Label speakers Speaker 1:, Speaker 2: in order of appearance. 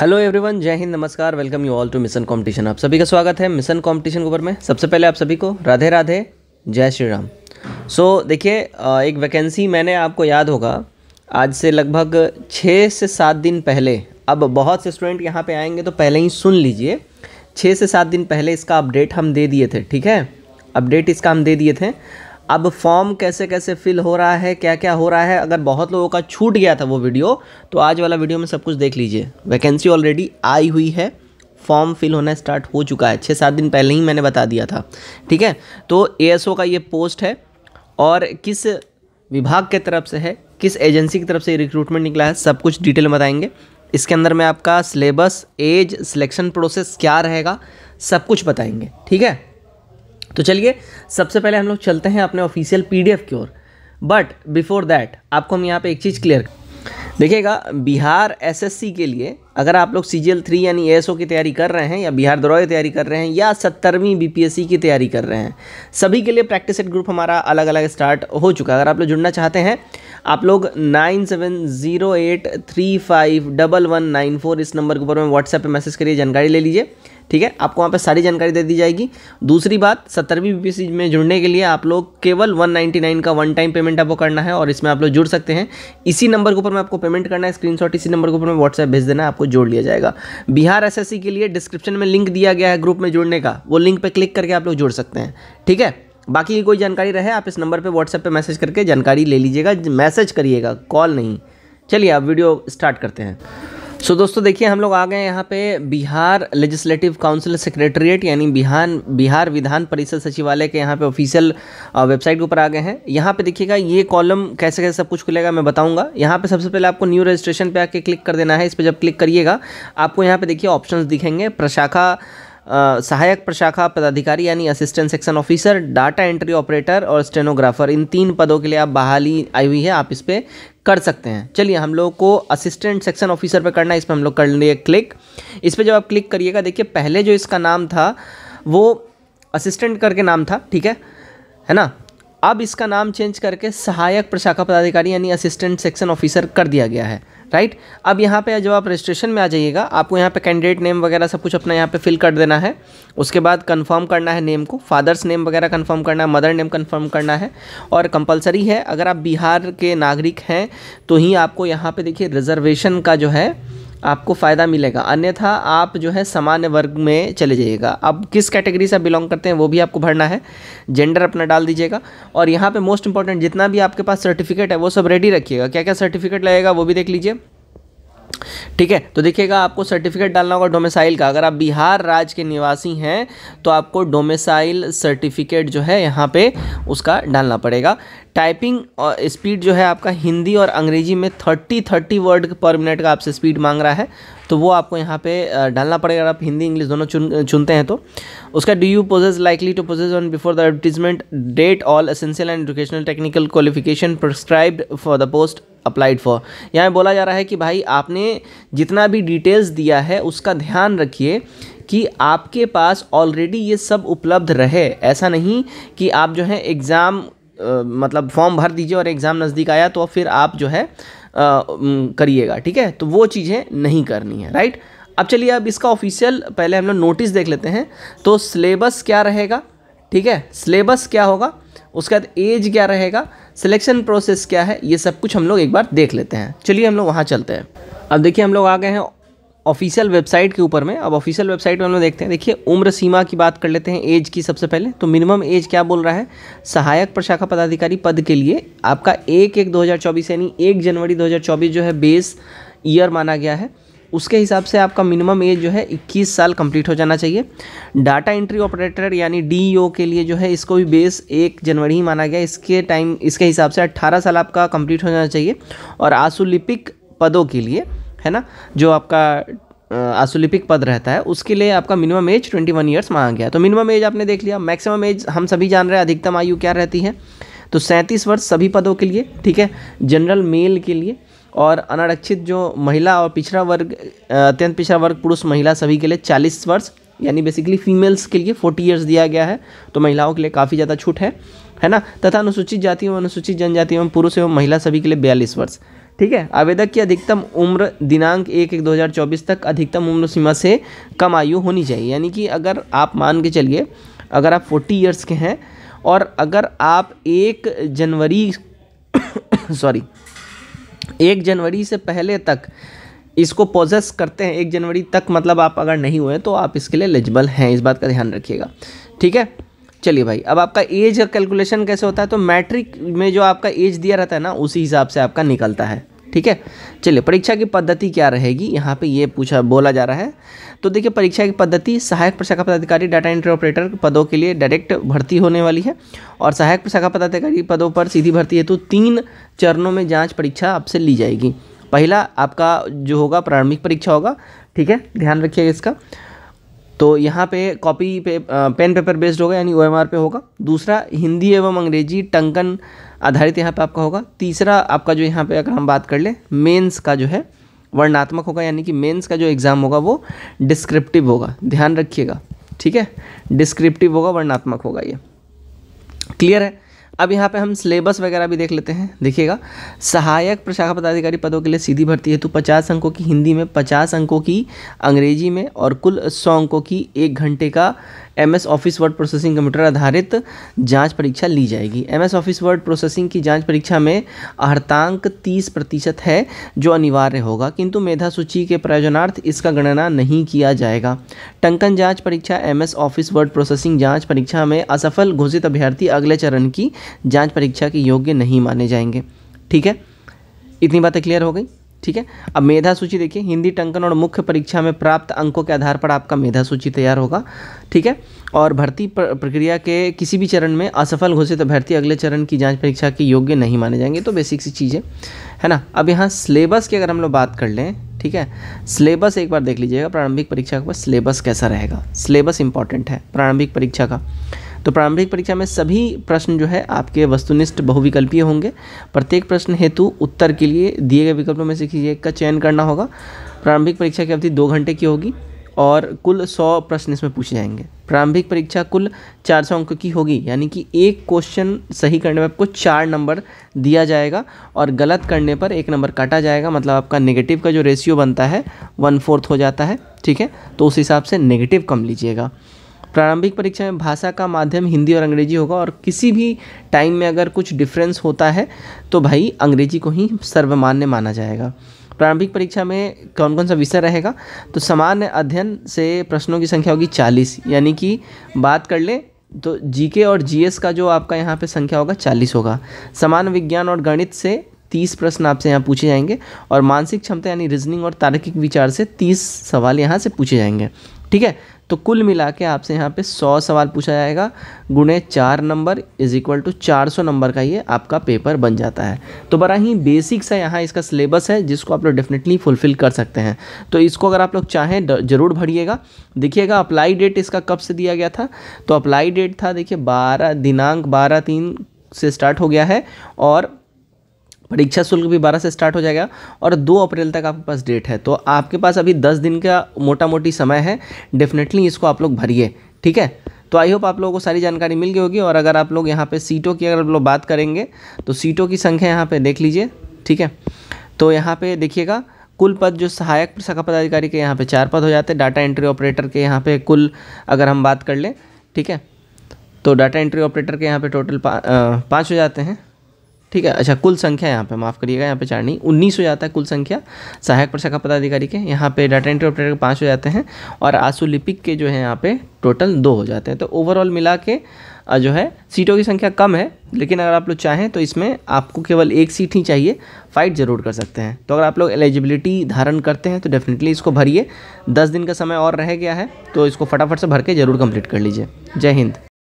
Speaker 1: hello everyone जय हिंद नमस्कार welcome you all to mission competition आप सभी का स्वागत है मिशन कंपटीशन के ऊपर में सबसे पहले आप सभी को राधे राधे जय श्री राम सो so, देखिए एक वैकेंसी मैंने आपको याद होगा आज से लगभग छः से सात दिन पहले अब बहुत से स्टूडेंट यहाँ पे आएंगे तो पहले ही सुन लीजिए छः से सात दिन पहले इसका अपडेट हम दे दिए थे ठीक है अपडेट इसका हम दे दिए थे अब फॉर्म कैसे कैसे फिल हो रहा है क्या क्या हो रहा है अगर बहुत लोगों का छूट गया था वो वीडियो तो आज वाला वीडियो में सब कुछ देख लीजिए वैकेंसी ऑलरेडी आई हुई है फॉर्म फिल होना स्टार्ट हो चुका है छः सात दिन पहले ही मैंने बता दिया था ठीक है तो ए का ये पोस्ट है और किस विभाग के तरफ से है किस एजेंसी की तरफ से रिक्रूटमेंट निकला है सब कुछ डिटेल बताएंगे इसके अंदर में आपका सिलेबस एज सिलेक्शन प्रोसेस क्या रहेगा सब कुछ बताएंगे ठीक है तो चलिए सबसे पहले हम लोग चलते हैं अपने ऑफिशियल पीडीएफ की ओर बट बिफोर दैट आपको हम यहाँ पे एक चीज़ क्लियर देखिएगा बिहार एसएससी के लिए अगर आप लोग सी जी एल थ्री यानी ए की तैयारी कर रहे हैं या बिहार दौरा की तैयारी कर रहे हैं या सत्तरवीं बीपीएससी की तैयारी कर रहे हैं सभी के लिए प्रैक्टिस सेट ग्रुप हमारा अलग अलग स्टार्ट हो चुका है अगर आप लोग जुड़ना चाहते हैं आप लोग nine seven zero eight three five double one nine four इस नंबर के ऊपर में व्हाट्सएप पर मैसेज करिए जानकारी ले लीजिए ठीक है आपको वहाँ पर सारी जानकारी दे दी जाएगी दूसरी बात सत्तरवीं बी में जुड़ने के लिए आप लोग केवल 199 का वन टाइम पेमेंट आपको करना है और इसमें आप लोग जुड़ सकते हैं इसी नंबर के ऊपर मैं आपको पेमेंट करना है स्क्रीनशॉट इसी नंबर के ऊपर मैं व्हाट्सएप भेज देना है आपको जोड़ लिया जाएगा बिहार एस के लिए डिस्क्रिप्शन में लिंक दिया गया है ग्रुप में जुड़ने का वो लिंक पर क्लिक करके आप लोग जुड़ सकते हैं ठीक है बाकी कोई जानकारी रहे आप इस नंबर पर व्हाट्सएप पर मैसेज करके जानकारी ले लीजिएगा मैसेज करिएगा कॉल नहीं चलिए आप वीडियो स्टार्ट करते हैं सो so, दोस्तों देखिए हम लोग आ गए यहाँ पे बिहार लेजिस्लेटिव काउंसिल सेक्रेटरीट यानी बिहार बिहार विधान परिषद सचिवालय के यहाँ पे ऑफिशियल वेबसाइट के ऊपर आ गए हैं यहाँ पे देखिएगा ये कॉलम कैसे कैसे सब कुछ खुलेगा मैं बताऊँगा यहाँ पे सबसे पहले आपको न्यू रजिस्ट्रेशन पे आके क्लिक कर देना है इस पर जब क्लिक करिएगा आपको यहाँ पे देखिए ऑप्शन दिखेंगे प्रशाखा सहायक प्रशाखा पदाधिकारी यानी assistant section officer data entry operator और स्टेनोग्राफर इन तीन पदों के लिए आप बहाली आई हुई है आप इस पर कर सकते हैं चलिए हम लोग को असिस्टेंट सेक्शन ऑफिसर पर करना है इस पर हम लोग कर लिए क्लिक इस पर जब आप क्लिक करिएगा देखिए पहले जो इसका नाम था वो असिस्टेंट करके नाम था ठीक है है ना अब इसका नाम चेंज करके सहायक प्रशाखा पदाधिकारी यानी असिस्टेंट सेक्शन ऑफिसर कर दिया गया है राइट अब यहाँ पे जब आप रजिस्ट्रेशन में आ जाइएगा आपको यहाँ पे कैंडिडेट नेम वगैरह सब कुछ अपना यहाँ पे फिल कर देना है उसके बाद कंफर्म करना है नेम को फादर्स नेम वगैरह कंफर्म करना है मदर नेम कंफर्म करना है और कंपलसरी है अगर आप बिहार के नागरिक हैं तो ही आपको यहाँ पे देखिए रिजर्वेशन का जो है आपको फ़ायदा मिलेगा अन्यथा आप जो है सामान्य वर्ग में चले जाइएगा अब किस कैटेगरी से बिलोंग करते हैं वो भी आपको भरना है जेंडर अपना डाल दीजिएगा और यहाँ पे मोस्ट इंपॉर्टेंट जितना भी आपके पास सर्टिफिकेट है वो सब रेडी रखिएगा क्या क्या सर्टिफिकेट लगेगा वो भी देख लीजिए ठीक है तो देखिएगा आपको सर्टिफिकेट डालना होगा डोमिसाइल का अगर आप बिहार राज्य के निवासी हैं तो आपको डोमिसाइल सर्टिफिकेट जो है यहाँ पे उसका डालना पड़ेगा टाइपिंग और स्पीड जो है आपका हिंदी और अंग्रेजी में थर्टी थर्टी वर्ड पर मिनट का आपसे स्पीड मांग रहा है तो वो आपको यहाँ पे डालना पड़ेगा अगर आप हिंदी इंग्लिश दोनों चुन चुनते हैं तो उसका do you possess likely to possess on before the advertisement date all essential and educational technical qualification prescribed for the post applied for यहाँ बोला जा रहा है कि भाई आपने जितना भी डिटेल्स दिया है उसका ध्यान रखिए कि आपके पास ऑलरेडी ये सब उपलब्ध रहे ऐसा नहीं कि आप जो है एग्ज़ाम मतलब फॉर्म भर दीजिए और एग्ज़ाम नज़दीक आया तो फिर आप जो है करिएगा ठीक है तो वो चीज़ें नहीं करनी है राइट अब चलिए अब इसका ऑफिशियल पहले हम लोग नोटिस देख लेते हैं तो सिलेबस क्या रहेगा ठीक है सिलेबस क्या होगा उसके बाद एज क्या रहेगा सिलेक्शन प्रोसेस क्या है ये सब कुछ हम लोग एक बार देख लेते हैं चलिए हम लोग वहाँ चलते हैं अब देखिए हम लोग आ गए हैं ऑफिशियल वेबसाइट के ऊपर में अब ऑफिशियल वेबसाइट में हम लोग देखते हैं देखिए उम्र सीमा की बात कर लेते हैं एज की सबसे पहले तो मिनिमम एज क्या बोल रहा है सहायक प्रशाखा पदाधिकारी पद के लिए आपका एक एक 2024 यानी एक जनवरी 2024 जो है बेस ईयर माना गया है उसके हिसाब से आपका मिनिमम एज जो है 21 साल कंप्लीट हो जाना चाहिए डाटा एंट्री ऑपरेटर यानी डी e के लिए जो है इसको भी बेस एक जनवरी ही माना गया इसके टाइम इसके हिसाब से 18 साल आपका कंप्लीट हो जाना चाहिए और आसुलिपिक पदों के लिए है ना जो आपका आसुलिपिक पद रहता है उसके लिए आपका मिनिमम एज 21 इयर्स मांगा गया तो मिनिमम एज आपने देख लिया मैक्सिमम एज हम सभी जान रहे हैं अधिकतम आयु क्या रहती है तो सैंतीस वर्ष सभी पदों के लिए ठीक है जनरल मेल के लिए और अनारक्षित जो महिला और पिछड़ा वर्ग अत्यंत पिछड़ा वर्ग पुरुष महिला सभी के लिए चालीस वर्ष यानी बेसिकली फीमेल्स के लिए फोर्टी ईयर्स दिया गया है तो महिलाओं के लिए काफ़ी ज़्यादा छूट है है ना तथा अनुसूचित जाति एवं अनुसूचित जनजाति एवं पुरुष एवं महिला सभी के लिए बयालीस वर्ष ठीक है आवेदक की अधिकतम उम्र दिनांक एक एक दो हज़ार चौबीस तक अधिकतम उम्र सीमा से कम आयु होनी चाहिए यानी कि अगर आप मान के चलिए अगर आप फोर्टी ईयर्स के हैं और अगर आप एक जनवरी सॉरी एक जनवरी से पहले तक इसको पोजेस करते हैं एक जनवरी तक मतलब आप अगर नहीं हुए तो आप इसके लिए एलिजिबल हैं इस बात का ध्यान रखिएगा ठीक है चलिए भाई अब आपका एज कैलकुलेशन कैसे होता है तो मैट्रिक में जो आपका एज दिया रहता है ना उसी हिसाब से आपका निकलता है ठीक है चलिए परीक्षा की पद्धति क्या रहेगी यहाँ पे ये पूछा बोला जा रहा है तो देखिए परीक्षा की पद्धति सहायक प्रशाखा पदाधिकारी डाटा एंट्री ऑपरेटर पदों के लिए डायरेक्ट भर्ती होने वाली है और सहायक प्रशाखा पदाधिकारी पदों पर सीधी भर्ती हेतु तो तीन चरणों में जाँच परीक्षा आपसे ली जाएगी पहला आपका जो होगा प्रारंभिक परीक्षा होगा ठीक है ध्यान रखिएगा इसका तो यहाँ पे कॉपी पे पेन पेपर बेस्ड होगा यानी ओ पे होगा दूसरा हिंदी एवं अंग्रेजी टंकन आधारित यहाँ पे आपका होगा तीसरा आपका जो यहाँ पे अगर हम बात कर लें मेंस का जो है वर्णात्मक होगा यानी कि मेंस का जो एग्ज़ाम होगा वो डिस्क्रिप्टिव होगा ध्यान रखिएगा ठीक है डिस्क्रिप्टिव होगा वर्णात्मक होगा ये क्लियर है अब यहाँ पे हम सिलेबस वगैरह भी देख लेते हैं देखिएगा सहायक प्रशाखा पदाधिकारी पदों के लिए सीधी भर्ती है तो पचास अंकों की हिंदी में पचास अंकों की अंग्रेजी में और कुल सौ अंकों की एक घंटे का M S office word processing computer आधारित जांच परीक्षा ली जाएगी M S office word processing की जांच परीक्षा में अहर्तांक तीस प्रतिशत है जो अनिवार्य होगा किंतु मेधा सूची के प्रयोजनार्थ इसका गणना नहीं किया जाएगा टंकन जांच परीक्षा M S office word processing जाँच परीक्षा में असफल घोषित अभ्यर्थी अगले चरण की जाँच परीक्षा के योग्य नहीं माने जाएंगे ठीक है इतनी बातें क्लियर हो गई ठीक है अब मेधा सूची देखिए हिंदी टंकन और मुख्य परीक्षा में प्राप्त अंकों के आधार पर आपका मेधा सूची तैयार होगा ठीक है और भर्ती प्रक्रिया के किसी भी चरण में असफल घोषित तो भर्ती अगले चरण की जांच परीक्षा के योग्य नहीं माने जाएंगे तो बेसिक सी चीज़ है ना अब यहाँ सिलेबस की अगर हम लोग बात कर लें ठीक है सिलेबस एक बार देख लीजिएगा प्रारंभिक परीक्षा के बाद सिलेबस कैसा रहेगा सिलेबस इंपॉर्टेंट है प्रारंभिक परीक्षा का तो प्रारंभिक परीक्षा में सभी प्रश्न जो है आपके वस्तुनिष्ठ बहुविकल्पीय होंगे प्रत्येक प्रश्न हेतु उत्तर के लिए दिए गए विकल्पों में से किसी एक का चयन करना होगा प्रारंभिक परीक्षा की अवधि दो घंटे की होगी और कुल सौ प्रश्न इसमें पूछे जाएंगे प्रारंभिक परीक्षा कुल चार सौ अंकों की होगी यानी कि एक क्वेश्चन सही करने में आपको चार नंबर दिया जाएगा और गलत करने पर एक नंबर काटा जाएगा मतलब आपका नेगेटिव का जो रेशियो बनता है वन फोर्थ हो जाता है ठीक है तो उस हिसाब से नेगेटिव कम लीजिएगा प्रारंभिक परीक्षा में भाषा का माध्यम हिंदी और अंग्रेजी होगा और किसी भी टाइम में अगर कुछ डिफरेंस होता है तो भाई अंग्रेजी को ही सर्वमान्य माना जाएगा प्रारंभिक परीक्षा में कौन कौन सा विषय रहेगा तो सामान्य अध्ययन से प्रश्नों की संख्या होगी चालीस यानी कि बात कर लें तो जीके और जीएस का जो आपका यहाँ पे संख्या होगा चालीस होगा सामान्य विज्ञान और गणित से तीस प्रश्न आपसे यहाँ पूछे जाएंगे और मानसिक क्षमता यानी रीजनिंग और तार्किक विचार से तीस सवाल यहाँ से पूछे जाएंगे ठीक है तो कुल मिला के आपसे यहाँ पे सौ सवाल पूछा जाएगा गुणे चार नंबर इज इक्वल टू चार सौ नंबर का ये आपका पेपर बन जाता है तो बड़ा ही बेसिक सा यहाँ इसका सिलेबस है जिसको आप लोग डेफिनेटली फुलफ़िल कर सकते हैं तो इसको अगर आप लोग चाहें ज़रूर भरिएगा देखिएगा अप्लाई डेट इसका कब से दिया गया था तो अप्लाई डेट था देखिए बारह दिनांक बारह तीन से स्टार्ट हो गया है और परीक्षा शुल्क भी बारह से स्टार्ट हो जाएगा और दो अप्रैल तक आपके पास डेट है तो आपके पास अभी दस दिन का मोटा मोटी समय है डेफिनेटली इसको आप लोग भरिए ठीक है तो आई होप आप लोगों को सारी जानकारी मिल गई होगी और अगर आप लोग यहाँ पे सीटों की अगर आप लोग बात करेंगे तो सीटों की संख्या यहाँ पर देख लीजिए ठीक है तो यहाँ पर देखिएगा कुल पद जो सहायक शाखा पदाधिकारी के यहाँ पे चार पद हो जाते हैं डाटा एंट्री ऑपरेटर के यहाँ पे कुल अगर हम बात कर लें ठीक है तो डाटा एंट्री ऑपरेटर के यहाँ पे टोटल पा, पाँच हो जाते हैं ठीक है अच्छा कुल संख्या यहाँ पे माफ़ करिएगा यहाँ पे चार नहीं उन्नीस हो जाता है कुल संख्या सहायक प्रशाखा पदाधिकारी के यहाँ पे डाटा एंट्री ऑपरेटर के पाँच हो जाते हैं और आंसू लिपिक के जो है यहाँ पे टोटल दो हो जाते हैं तो ओवरऑल मिला के जो है सीटों की संख्या कम है लेकिन अगर आप लोग चाहें तो इसमें आपको केवल एक सीट ही चाहिए फाइट ज़रूर कर सकते हैं तो अगर आप लोग एलिजिबिलिटी धारण करते हैं तो डेफिनेटली इसको भरिए दस दिन का समय और रह गया है तो इसको फटाफट से भर के ज़रूर कम्प्लीट कर लीजिए जय हिंद